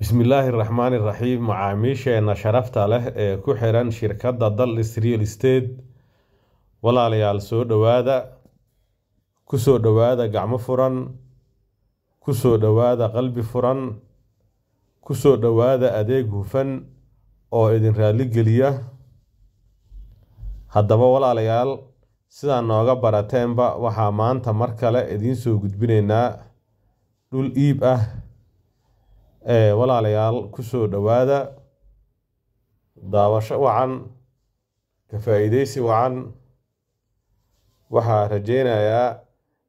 bismillaahi raxmaani raxiim macaamiisheena sharafta leh ee ku xiran shirkadda dallis real estate walaalayaal soo dhowaada kusoo dhowaada gacmo furan kusoo dhowaada qalbi furan kusoo dhowaada adeeg hufan oo idin geliya haddaba walaalayaal sidaa nooga barateenba waxaa maanta mar kale idiin soo gudbinaynaa dhul iib ah walaalayaal kusoo dhowaada daawasho wacan ka faa'iidaysi wacan waxaa rajaynayaa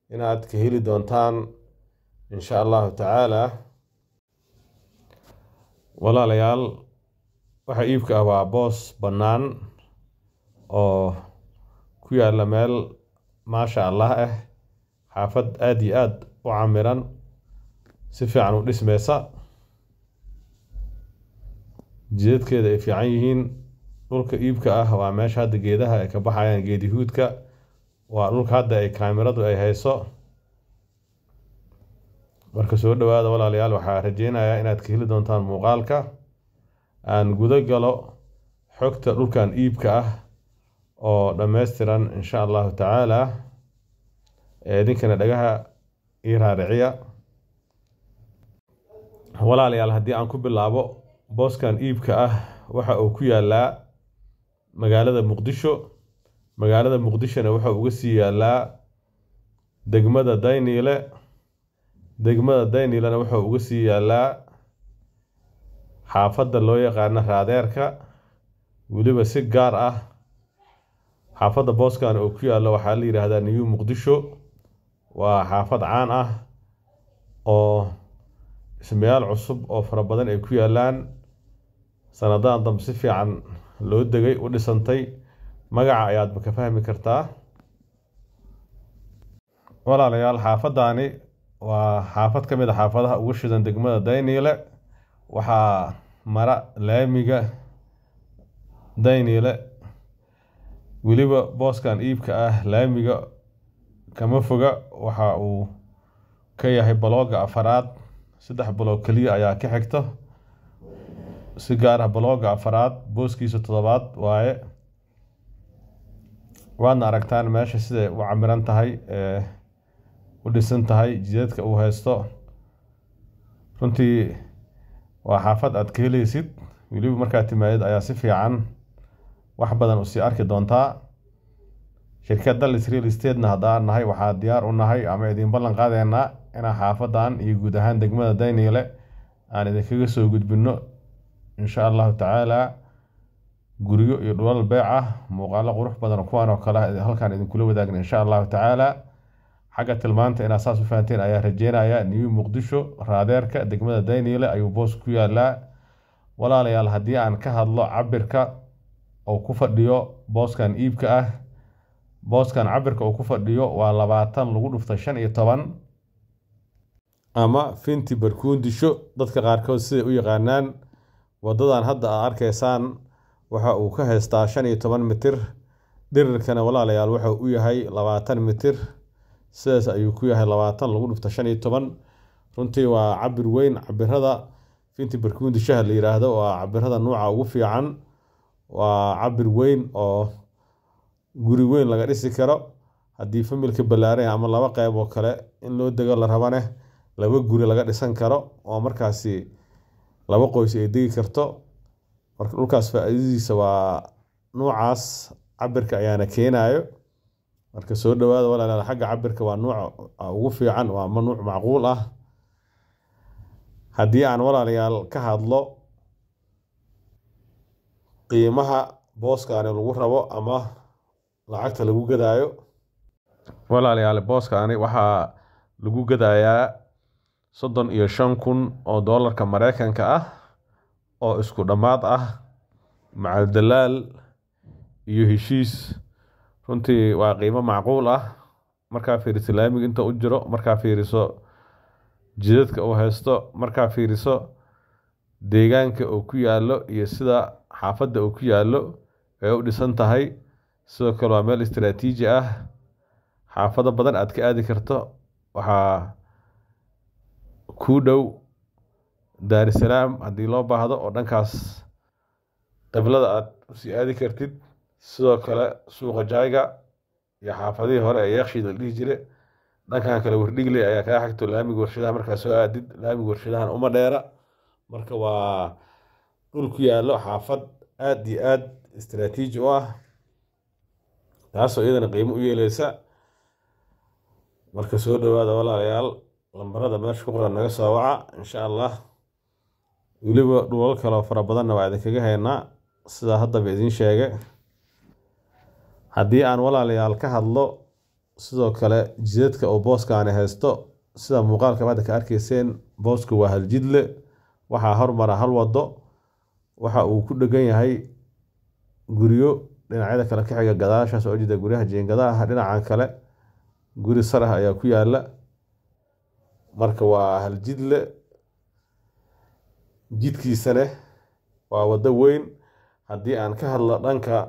inaad ka heli doontaan insha allahu tacaala walaalayaal waxa iibka abaa ah boos bannaan oo ku yaalla meel maasha allah ah xaafad aad iyo aada u camiran si fiican u dhismaysa jidadkeeda ay fiican yihiin dhulka iibka ah waa meesha hadda geedaha ay ka baxayaan geedihuudka waa dhulka hadda ay kaamiradu ay hayso marka soo dhawaada walaalayaal waxaa rajeynayaa inaad ka heli doontaan muuqaalka aan guda galo xogta dhulkan iibka ah oo dhammaystiran insha allahu tacaala ee idinkana dhagaha ii raariciya walaalayaal haddii aan ku bilaabo booskan iibka ah waxa uu ku yaalaa magaalada muqdisho magaalada muqdishona waxa uga sii yaalaa degmada dayniile degmada dayniilena waxa uga sii yaalaa xaafadda loo yaqaano raadeerka weliba si gaar ah xaafadda booskan oo ku yaallo waxaa la yidhaahdaa new muqdisho waa xaafad caan ah oo ismayaal cusub oo fara badan ay ku yaallaan sanadahan dambe si fiican loo degay u dhisantay magaca ayaadba ka fahmi kartaa walaalayaal xaafaddaani waa xaafad ka mid a ah xaafadaha ugu shidan degmada dayniile waxaa mara laamiga dayniile weliba booskan iibka ah laamiga kama foga waxa uu ka yahay balooga afaraad saddex baloog keliya ayaa ka xigto si gaar ah baloogga afaraad booskiisa toddobaad waaye waadna aragtaan meesha siday u camiran tahay ee u dhisan tahay jideedka uu haysto runtii waa xaafad aad ka helaysid weliba markaad timaadid ayaa si fiican wax badan usii arki doontaa shirkadda lis real statena haddaan nahay waxaa diyaar u nahay ama idin ballan qaadeenaa inaa xaafadan iyo guud ahaan degmada daniele aan idinkaga soo gudbinno in sha allahu tacaala guryo iyo dhulal beec ah muuqaalo qurux badan kuwaan oo kale halkaan idinkula wadaagna insha allahu tacaala xagga tilmaanta inaad saas u fahanteen ayaa rajeynayaa new muqdisho raadeerka degmada dayniile ayuu boos ku yaalaa walaalayaal haddii aan ka hadlo cabirka oo ku fadhiyo booskan iibka ah booskan cabirka uu ku fadhiyo waa labaatan lagu dhufta shan iyo toban ama finti barkuundisho dadka qaarkood siday u yaqaanaan wadadan hadda aad arkaysaan waxa uu ka haystaa shan iyo toban mitir dhirirkana walaalayaal waxa u yahay labaatan mitir sidaas ayuu ku yahay labaatan lagu dhufta shan iyo toban runtii waa cabir weyn cabirada finti barkuundi shah la yiraahdo oo cabirada nuuca ugu fiican waa cabir weyn oo guri weyn laga dhisi karo haddii familka ballaaran ama laba qeyb oo kale in loo dego la rabane laba guri laga dhisan karo oo markaasi laba qoys ay degi karto marka dhulkaas faa-iidadiisa waa nuucaas cabirka ayaana keenayo marka soo dhawaada walaalaal xagga cabirka waa nuuc ah, ugu fiican waa ma nuuc macquul ah haddii aan walaalayaal ka hadlo qiimaha booskaani lagu rabo ama lacagta lagu gadaayo walaalayaal booskaani waxaa lagu gadayaa soddon iyo shan kun oo doolarka mareykanka ah oo isku dhammaad ah macaldalaal iyo heshiis runtii waa qiimo macquul ah markaa fiiriso laamiga inta u jiro markaa fiiriso jidadka uu haysto markaa fiiriso deegaanka uu ku yaallo iyo sida xaafadda uu ku yaallo ay u dhisan tahay sidoo kale waa meel istaraatiiji ah xaafado badan aad ka aadi karto waxaa kuu dhow daarusalaam haddii loo baahdo oo dhankaas qiblada aad usii aadi kartid sidoo kale suuqa jaayga iyo xaafadihii hore ee yakshiid la dhihi jire dhankan kale wardhigle ayaa kaa xigto laamiga warshadaha markaa soo aadid laamiga warshadahan uma dheera marka waa dhul ku yaallo xaafad aad iyo aad istraatiiji u ah taasoo iyadana qiimo u yeeleysa marka soo dhowaada walaalayaal lambarada meesha ku qoran naga soo waca insha allah weliba dhulal kaleo fara badanna waa idinkaga haynaa sidaa haddaba idin sheegay haddii aan walaalayaal ka hadlo sidoo kale jidadka oo booskaani haysto sida muuqaalka maada ka arkayseen booska waa haljidle waxaa hormara hal wado waxa uu ku dhegan yahay guryo dhinacyada kale kaxiga gadaashaas oo jida guryaha jiingadaha ah dhinacan kale guri sar ah ayaa ku yaala marka waa haljidle jidkiisane waa waddo weyn haddii aan ka hadlo dhanka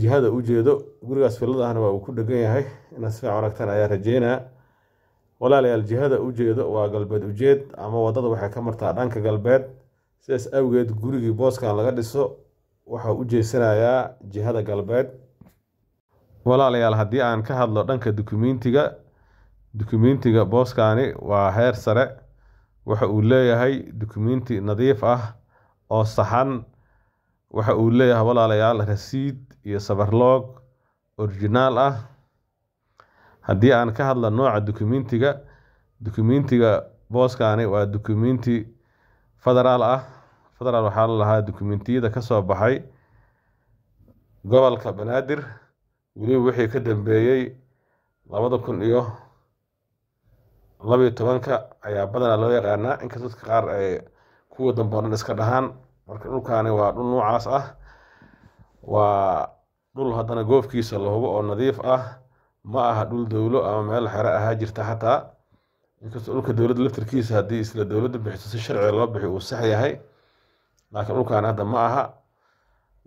jihada ujeedo gurigaas fillad ahna waa uu ku dhegan yahay inaad si aragtaan ayaa rajeynaa walaalayaal jihada ujeedo waa galbeed ujeed ama waddada waxay ka martaa dhanka galbeed sidaas awgeed gurigii booskan laga dhiso waxaa u jeesanayaa jihada galbeed walaalayaal haddii aan ka hadlo dhanka dukumentiga dukumentiga booskani waa heer sare waxa uu leeyahay dukumenti nadiif ah oo saxan waxa uu leeyahay walaalayaal rasiid iyo sabarloog originaal ah haddii aan ka hadlo nooca dukumentiga dukumentiga booskani waa dukumenti federaal ah federaal waxaa lahaa dukumentiyada kasoo baxay gobolka banaadir weliba wixii ka dambeeyey labada kun iyo labayo tobanka ayaa badanaa loo yaqaanaa inkasta dadka qaar ay kuwa damboonan iska dhahaan marka dhulkaani waa dhul noocaas ah waa dhul haddana goofkiisa la hubo oo nadiif ah ma aha dhul dowlo ama meel xero ahaa jirta xataa inkastoo dhulka dowladda laftarkiisa haddii isla dowladda bixiso si sharciga loo bixi uu sax yahay laakiin dhulkaani hadda ma aha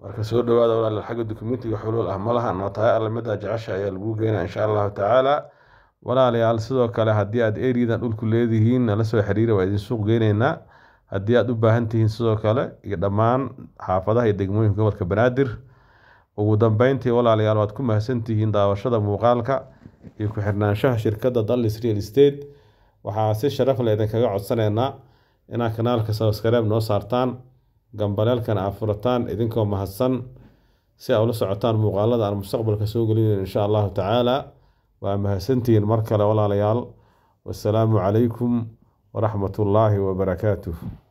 marka soo dhawaada walaal xagga dukumentiga xuluul ah ma laha nootaayo alla midaa jecesha ayaa lagu geynaa inshaa allahu tacaala walaalayaal sidoo kale haddii aad eridan dhulku leedihiin nala soo xiriira waa idin suuq geyneynaa haddii aad u baahan tihiin sidoo kale iyo dhammaan xaafadaha iyo degmooyinka gobolka banaadir ugu dambeyntii walaalayaal waad ku mahadsantihiin daawashada muuqaalka iyo ku-xirnaanshaha shirkadda dallis real estate waxaa si sharaf le idinkaga codsanaynaa inaad kanaalka sabskrib noo saartaan gambaleelkan afuritaan idinkoo mahadsan si aa ula socotaan muuqaalada aan mustaqbalka soo gelinayn insha allahu tacaala waa mahadsantihiin mar kale walaalayaal wasalaamu calaykum waraxmatullaahi wabarakaatuh